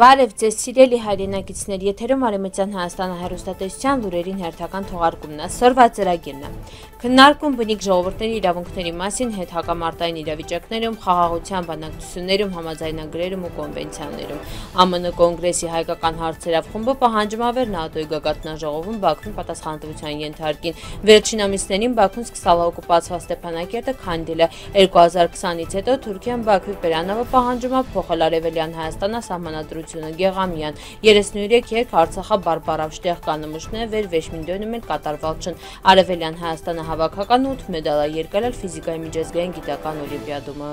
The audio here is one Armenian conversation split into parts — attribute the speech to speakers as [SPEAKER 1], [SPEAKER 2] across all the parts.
[SPEAKER 1] Բարև ձեզ սիրելի հայրենակիցներ, եթերում արեմության Հայաստանը հերուստատեսության լուրերին հերթական թողարկումն է, սորվա ծրագիրն է։ Քննարկում բնիկ ժողովրդների իրավունքների մասին հետ հակամարտային իրավիճակներում, խաղաղության բանակցություններում, համաձայնագրերում ու կոնվենցիաներում։ ԱՄՆ կոնգրեսի հայկական հարցերով խումբը պահանջում ավեր ՆԱՏՕ-ի գագաթնաժողովում Բաքվին պատասխանատվության ենթարկին։ Վերջին ամիսներին Բաքուն սկսալա օկուպացված Ստեփանակերտը քանդել է 2020-ից հետո Թուրքիան Բաքվի Պերանովը պահանջում է փոխել արևելյան Հայաստանը սահմանադրություն Հարությունը Գեղամյան 33 երկ Արցախա բարբարավշտեղ կանմուշներ վեր վեշմինդոյնում են կատարված չն Արևելյան Հայաստանը հավաքական 8 մեդալա երկալալ ֆիզիկայի միջազգային գիտական օլիմպիադումը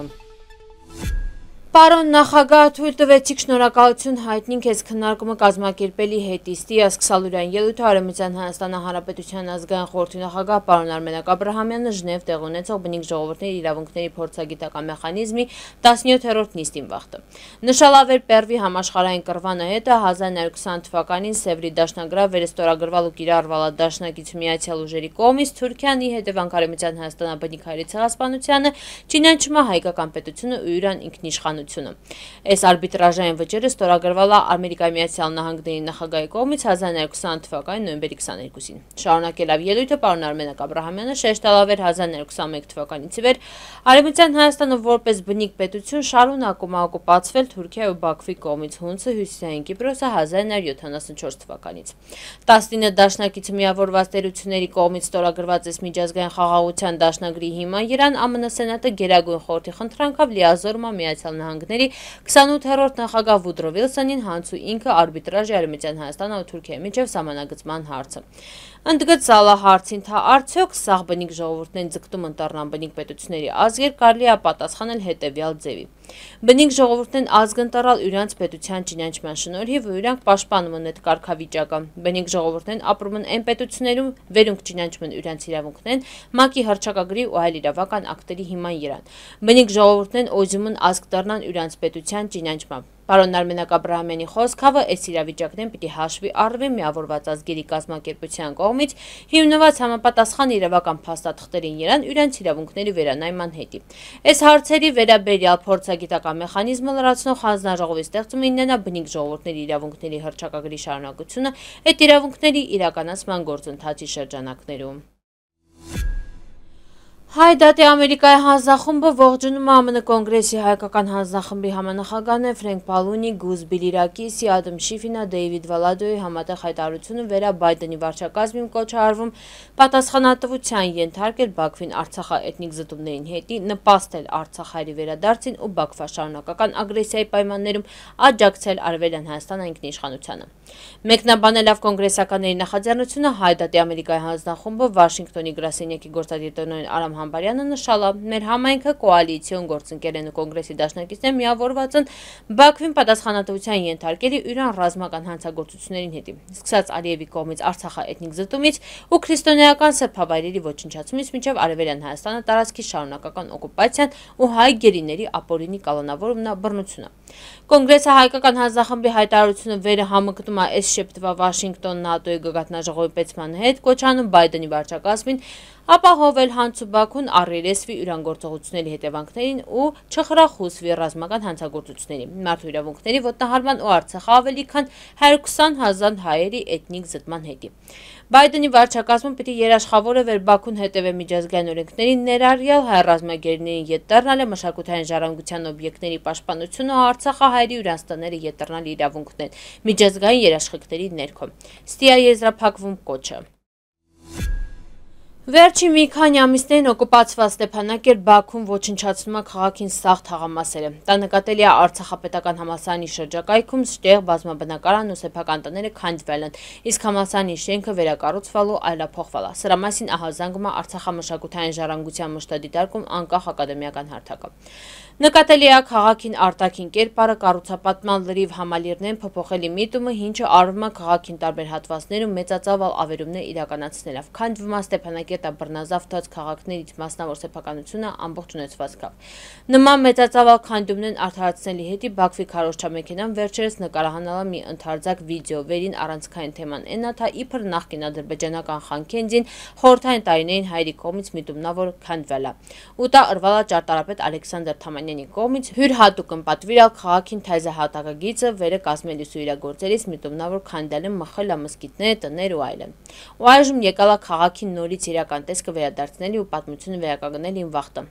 [SPEAKER 1] Պարոն նախագահ թույլ տվեցիք շնորհակալություն հայտնինք այս քննարկումը կազմակերպելի հետիստի Ասկսալուրյան ելույթը Արևմտյան Հայաստանի Հանրապետության ազգային խորհրդի նախագահ պարոն Արմենակ Աբրահամյանը Ժնև տեղ ունեցող բնիկ ժողովուրդների իրավունքների փորձագիտական մեխանիզմի 17-րդ նիստին վաղտը։ Նշալավեր Պերվի համաշխարհային կռվանը հետը 1920 թվականին Սևրի դաշնագրավ վերստորագրվալ ու կիրառվալած դաշնակից Միացյալ Ուժերի կողմից Թուրքիանի հետևանք Արևմտյան Հայաստանի բնիկ հայրենի ցեղասպանությանը, Չինան չմա հայկական պետությունը ու Իրան ինքնիշխանությունը հանրապետությունը։ Այս արբիտրաժային վճիռը ստորագրվել է Ամերիկայի Միացյալ Նահանգների նախագահի կողմից 1920 թվականի նոյեմբերի 22-ին։ Շարունակելով ելույթը պարոն Արմենակ Աբ รา համյանը շեշտալավեր 1921 թվականից ի վեր Արևմտյան Հայաստանը որպես բնիկ պետություն շարունակում է օկուպացվել Թուրքիայի ու Բաքվի կողմից հունցը հյուսիսային Կիպրոսը 1974 թվականից։ 19 դաշնակից միավորված տերությունների կողմից ստորագրված այս միջազգային խաղաղության դաշնագրի հիմա Իրան ԱՄՆ սենատը գերագույն խորհրդի խնդրանքով լիազորմա Միացյալ Նահանգների 28-րդ նախագահ Վուդրո Վիլսոնին հանցու ինքը արբիտրաժի Արմենիան Հայաստանը ու Թուրքիայի միջև համանագծման հարցը։ Ընդգծ սալա հարցին թա արդյոք սաղբնիկ ժողովուրդներն ձգտում ընտառնան բնիկ պետությունների ազգեր կարելի է պատասխանել հետևյալ ձևի։ Բնիկ ժողովուրդներն ազգ ընտարալ յուրանց պետության ճինանչման շնորհիվ ու յուրանք պաշտպանում են այդ կարգավիճակը։ Բնիկ ժողովուրդներն ապրում են այն պետություններում, վերունք ճինանչման յուրանց իրավունքներն, ՄԱԿ-ի հռչակագրի ու այլ իրավական ակտերի հիման երան։ Բնիկ ժողովուրդներն օզյումն ազգ դառնան կան յուրանց պետության ճինանչմամբ։ Պարոն Արմենակ Աբրահամյանի խոսքավը այս իրավիճակներն պիտի հաշվի առվի միավորված ազգերի կազմակերպության կողմից հիմնված համապատասխան իրավական փաստաթղթերին երան իրենց իրավունքների վերանայման հետի։ Այս հարցերի վերաբերյալ փորձագիտական մեխանիզմը լրացնող հանձնաժողովի ստեղծումը իննենա բնիկ ժողովուրդների իրավունքների հռչակագրի շարունակությունը այդ իրավունքների իրականացման գործընթացի շրջանակներում։ Հայ դատի Ամերիկայի հանձնախումբը ողջունում է ԱՄՆ կոնգրեսի հայկական հանձնախմբի համանախագահն է Ֆրենկ Պալունի, Գուզ Բիլիրակիսի, Ադմ Շիֆինա, Դեյվիդ Վալադոյի համատեղ հայտարարությունը Վերա Բայդենի վարչակազմին կոչ արվում պատասխանատվության ենթարկել Բաքվին Արցախա էթնիկ զտումներին հետի, նպաստել Արցախայրի վերադարձին ու Բաքվա շարունակական ագրեսիայի պայմաններում աջակցել Արևելյան Հայաստան ինքնիշխանությանը։ Մեկնաբանելով կոնգրեսականների նախաձեռնությունը հայդատի Ամերիկայի հանձնախումբը Վաշինգտոնի գրասենյակի գործադիր տնօրեն Արամ Համբարյանը նշալ է. «Մեր համայնքը կոալիցիոն գործընկերներն ու կոնգրեսի դաշնակիցներն միավորված են Բաքվին պատասխանատվության ենթարկելի Իրան ռազմական հանցագործություններին հետի։ Սկսած Ալիևի կողմից Արցախա-էթնիկ զտումից ու քրիստոնեական սեփավայրերի ոչնչացումից մինչև Արևելյան Հայաստանը տարածքի շարունակական օկուպացիան ու հայ գերիների ապօրինի կալանավորումն է բռնությունը»։ Կոնգրեսը հայկական հանձնախմբի հայտարարությունը վերը համընկնում է այս շեփտվա Վաշինգտոն ՆԱՏՕ-ի գագաթնաժողովի պետցման հետ, կոչանում Բայդենի վարչակազմին ապահովել հանցուբաքուն առերեսվի ուրանգործողությունների հետևանքներին ու չխրախուսվի ռազմական հանցագործությունների, մարդու իրավունքների ոտնահարման ու Արցախը ավելի քան 120 հազար հայերի էթնիկ զտման հետի։ Բայդենի վարչակազմում պիտի երաշխավորը վեր Բաքուն հետևե միջազգային օրենքներին ներառյալ հայ ռազմագերիներին ետեռնալ է մշակութային ժառանգության օբյեկտների պաշտպանությունը ու Արցախը հայերի յուրանստաները ետեռնալ իրավունքն է միջազգային երաշխիքների ներքո։ Ստիա եզրափակվում կոչը։ Վերջին մի քանի ամիսներին օկուպացված Ստեփանակերտ Բաքուն ոչնչացնում է քաղաքին սաղ թաղամասերը։ Դա նկատելի է Արցախապետական համալսարանի շրջակայքում ստեղ բազմաբնակարանն ու սեփական տները քանդվել են, իսկ համալսարանի շենքը վերակառուցվելու այլափոխվել է։ Սրա մասին ահազանգում է Արցախամշակութային ժառանգության մշտադիտարկում անկախ ակադեմիական հարթակը։ Նկատելի է քաղաքին արտաքին կերպարը կառուցապատման լրիվ համալիրներն փոփոխելի միտումը, ինչը արվում է քաղաքին տարբեր հատվածներում մեծածավալ ավերումներ իրականացնելով։ Քանդվում է Ստեփանակերտ Ստեփանակերտը, Բռնազավ թաց քաղաքներից մասնավոր սեփականությունը ամբողջ ունեցվածքով։ Նման մեծածավալ քանդումն են արդարացնելի հետի Բաքվի քարոշչամեքենան վերջերս նկարահանալա մի ընդարձակ վիդեո վերին առանցքային թեման Էնաթա իբր նախկին ադրբեջանական խանքենձին խորթային տարիներին հայերի կողմից միտումնավոր քանդվելա։ Ուտա ըրվալա ճարտարապետ Ալեքսանդր Թամանյանի կողմից հյուր հատուկ ընպատվիրալ քաղաքին թայզա հատակագիծը վերը կազմելիս ու իրագործելիս միտումնավոր քանդելը մխելա մսկիտները, տները ու այլն։ Ու այժմ եկալա քաղաքին նորից իր իրական տեսքը վերադարձնելի ու պատմությունը վերականգնել իմ վախտը։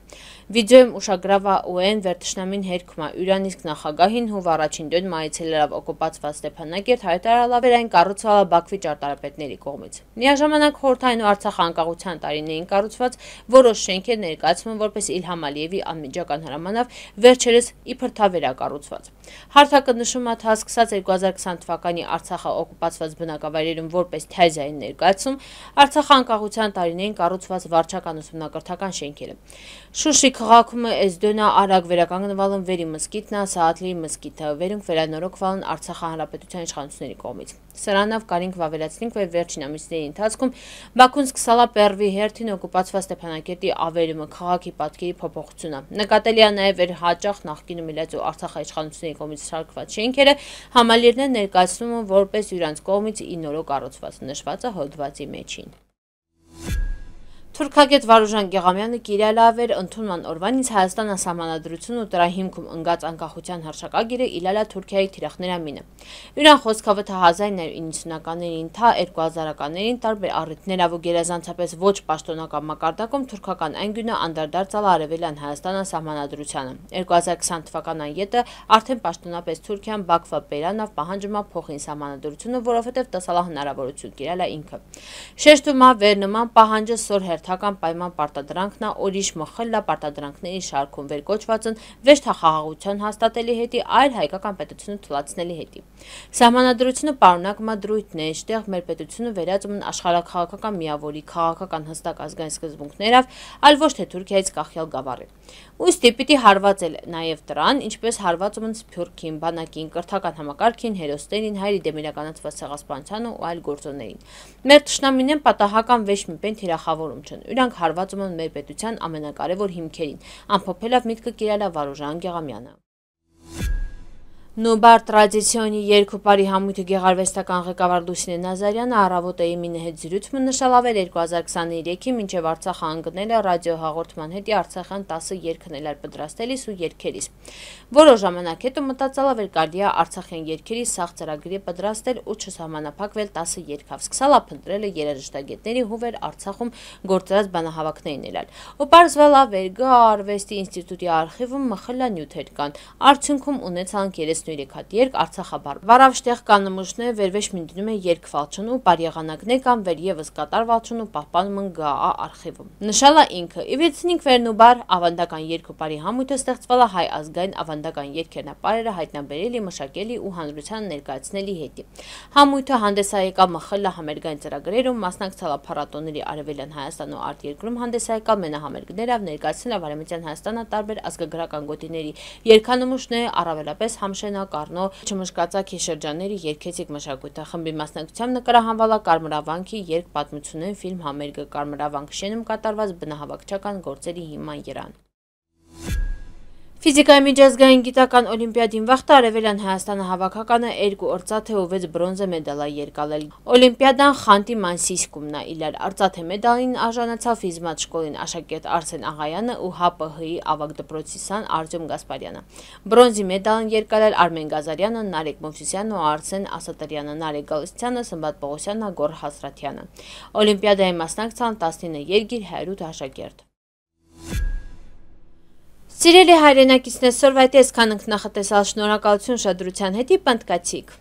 [SPEAKER 1] Վիդեոյում ուշագրավա ՈԵՆ վերտշնամին հերքում է Յուրան իսկ նախագահին հով առաջին դեն մայցել լավ օկուպացված Ստեփանակերտ հայտարարել այն կառուցվալը Բաքվի ճարտարապետների կողմից։ Միաժամանակ խորթային ու Արցախ անկախության տարիներին կառուցված որոշ շենքեր ներկայացվում են որպես Իլհամ Ալիևի անմիջական հրամանով վերջերս իբր թավերակառուցված։ Հարթակը նշում է, թե հասկսած 2020 թվականի Արցախը օկուպացված բնակավայրերում որպես թեզային ներկայացում Արցախ անկախության տարիներին ուսումնարարներին կառուցված վարչական ուսումնակրթական շենքերը։ Շուշի քաղաքում է Էզդոնա արագ վերականգնվալն Վերի մզկիթն, Սաաթլի մզկիթը, վերունք վերանորոգվալն Արցախ հանրապետության իշխանությունների կողմից։ Սրանով կարինք վավերացնենք, որ վերջին ամիսների ընթացքում Բաքուն սկսալա Պերվի հերթին օկուպացված Ստեփանակերտի ավերումը քաղաքի պատկերի փոփոխությունը։ Նկատելի է նաև էր հաճախ նախկինում իլած ու Արցախի իշխանությունների կողմից շարքված շենքերը համալիրներ ներկայացնում որպես յուրանց կողմից ինորոք առուցված նշվածը հոդվածի մեջին։ Թուրքագետ Վարուժան Գեղամյանը կիրալավ էր ընդունման օրվան ինձ Հայաստան ասամանադրություն ու դրա հիմքում ընկած անկախության հրաշակագիրը իլալա Թուրքիայի թիրախներամինը։ Իրան խոսքավը թա 1990-ականներին, թա 2000-ականներին տարբեր առիթներով ու գերազանցապես ոչ պաշտոնական մակարդակում թուրքական այն գյունը անդրադարձալ արևելյան Հայաստան ասամանադրությանը։ 2020 թվականան ետը արդեն պաշտոնապես Թուրքիան Բաքվա Բերանով պահանջում է փոխին սահմանադրությունը, որովհետև տեսալա հնարավորություն կիրալա ինքը։ Շեշտումա վերնման պահանջը սոր հերթ հաղորդական պայման պարտադրանքն է օրիշ մխլլա պարտադրանքների շարքում վեր կոչվածն վերջթախաղաղության հաստատելի հետի այլ հայկական պետությունը թուլացնելի հետի։ Սահմանադրությունը պարունակում է դրույթներ, շտեղ մեր պետությունը վերածում են աշխարհակաղակական միավորի քաղաքական հստակ ազգային սկզբունքներով, այլ ոչ թե Թուրքիայից կախյալ գավառի։ Ուստի պիտի հարվածել նաև դրան, ինչպես հարվածում են Սփյուռքին, բանակին, կրթական համակարգին, հերոսներին, հայրի դեմ իրականացված ցեղասպանությանը ու այլ գործոններին։ Մեր ճշնամին պատահական վեճ մի պեն թիրախավորում չէ պետություն։ Իրանք հարվածում են մեր պետության ամենակարևոր հիմքերին։ Ամփոփելով միտքը կիրալա Վարուժան Գեղամյանը։ Նոբար տրադիցիոնի երկու պարի համույթը գեղարվեստական ղեկավար լուսին է նազարյանը առավոտեի մինը հետ զիրությունը նշալավեր 2023-ի մինչև արցախ անգնելը ռադիո հաղորդման հետի արցախան 10 երկներար պտրաստելիս ու երկերիս։ Որո ժամանակ հետո մտածալավեր կարդի է արցախյան երկերի սաղ ծրագրի պտրաստել ու չսահմանապակվել 10 երկավ, սկսալա պնդրել է երաժշտագետների հուվեր արցախում գործրած բանահավակներին էլալ։ Ու պարզվելա վերգա արվեստի ինստիտուտի արխիվում մխլա նյութեր կան, արդյունքում ունեցանք երես 13 հատ երկ Արցախաբար։ Վարավշտեղ կան նմուշներ վերվեշ մինտնում է երկ վալչնու, բարյեղանակներ կամ վերևս կատար վալչնու պահպանում են ԳԱԱ արխիվում։ Նշալա ինքը իվեցնինք վերնուբար ավանդական երկու բարի համույթը ստեղծվելա հայ ազգային ավանդական երկերնապարերը հայտնաբերելի, մշակելի ու հանրության ներկայացնելի հետի։ Համույթը հանդես է եկա մխելա համերգային ծրագրերում մասնակցալա փառատոների արևելյան Հայաստան ու արտերկրում հանդես է եկա մենահամերգներով ներկայացնելա Վարեմտյան Հայաստանը տարբեր ազգագրական գոտիների երկանմուշները առավելապես համշեն Ալենա Կարնո Չմշկացաքի շրջանների երկեցիկ մշակույթախմբի մասնակցությամբ նկարահանվալա Կարմրավանքի երկ պատմություններն ֆիլմ համերգը Կարմրավանք շենում կատարված բնահավաքչական գործերի հիման երան։ Ֆիզիկայի միջազգային գիտական օլիմպիադին վաղտը արևելյան Հայաստանը հավաքականը երկու արծաթե ու վեց բրոնզե մեդալա երկալել։ Օլիմպիադան խանտի մանսիսկումն է, իլար արծաթե մեդալին արժանացավ ֆիզմատ շկոլին աշակերտ Արսեն Աղայանը ու ՀՊՀ-ի ավագ դպրոցիսան Արտյոմ Գասպարյանը։ Բրոնզի մեդալն երկալել Արմեն Գազարյանը, Նարեկ Մովսիսյանն ու Արսեն Ասատարյանը, Նարեկ Գալստյանը, Սմբատ Պողոսյանն ու Գոր Հասրաթյանը։ Օլիմպիադայի մասնակցան 19 երկիր 108 աշակերտ։ Սիրելի հայրենակիցներ, սորվայտ ես կան ընգնախտեսալ շնորակալություն շադրության հետի պնդկացիք։